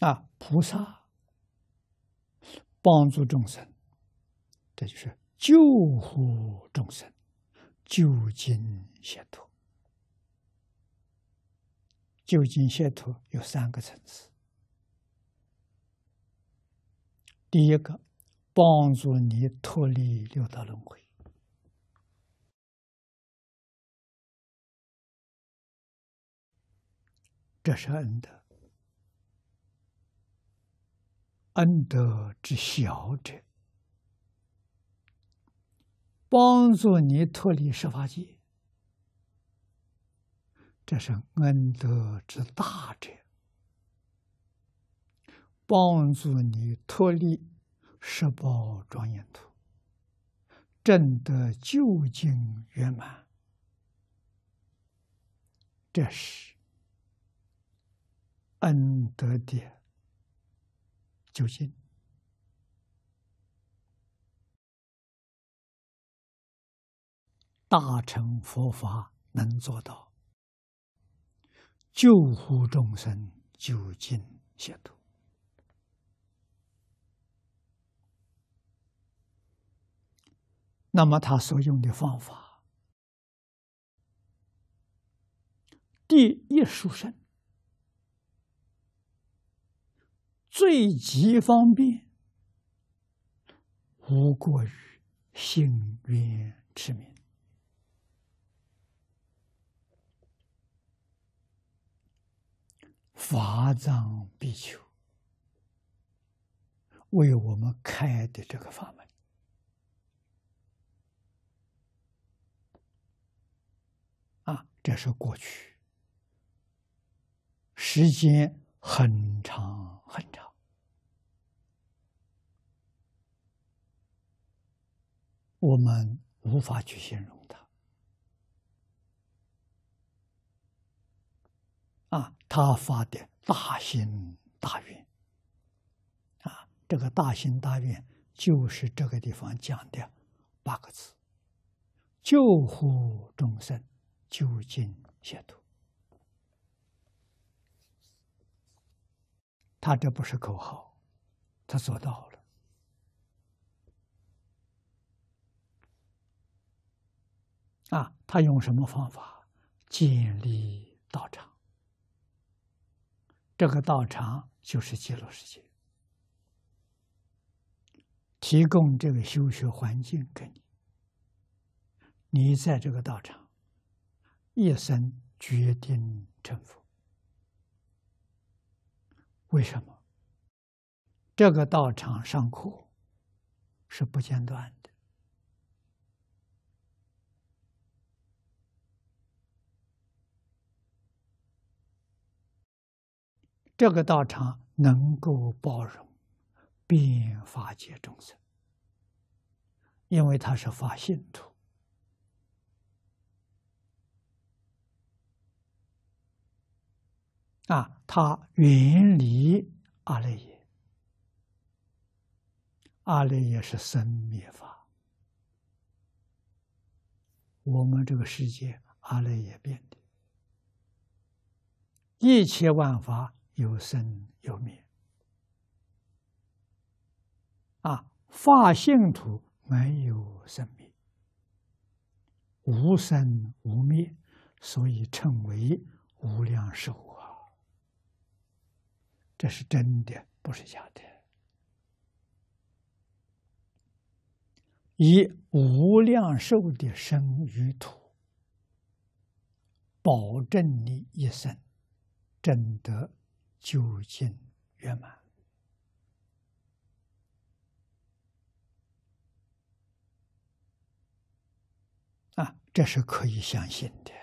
啊，菩萨帮助众生，这就是救护众生、救经解脱。救竟邪脱有三个层次。第一个，帮助你脱离六道轮回，这是恩德。恩德之小者，帮助你脱离十八界；这是恩德之大者，帮助你脱离十宝庄严土，证得究竟圆满。这是恩德的。救尽，大乘佛法能做到救护众生，就近解脱。那么他所用的方法，第一书生。最极方便，无过于幸愿持名法藏比丘为我们开的这个法门啊！这是过去时间很长很长。我们无法去形容他啊！他发的大心大愿啊，这个大心大愿就是这个地方讲的八个字：救护众生，究竟解脱。他这不是口号，他做到了。啊，他用什么方法建立道场？这个道场就是记录世界，提供这个修学环境给你。你在这个道场，一生决定成佛。为什么？这个道场上苦是不间断的。这个道场能够包容，并法界众生，因为他是法信徒啊，他远离阿赖耶，阿赖耶是生灭法，我们这个世界阿赖耶变的一切万法。有生有灭啊，法性土没有生灭，无生无灭，所以称为无量寿啊。这是真的，不是假的。以无量寿的生与土，保证你一生真得。究竟圆满啊，这是可以相信的。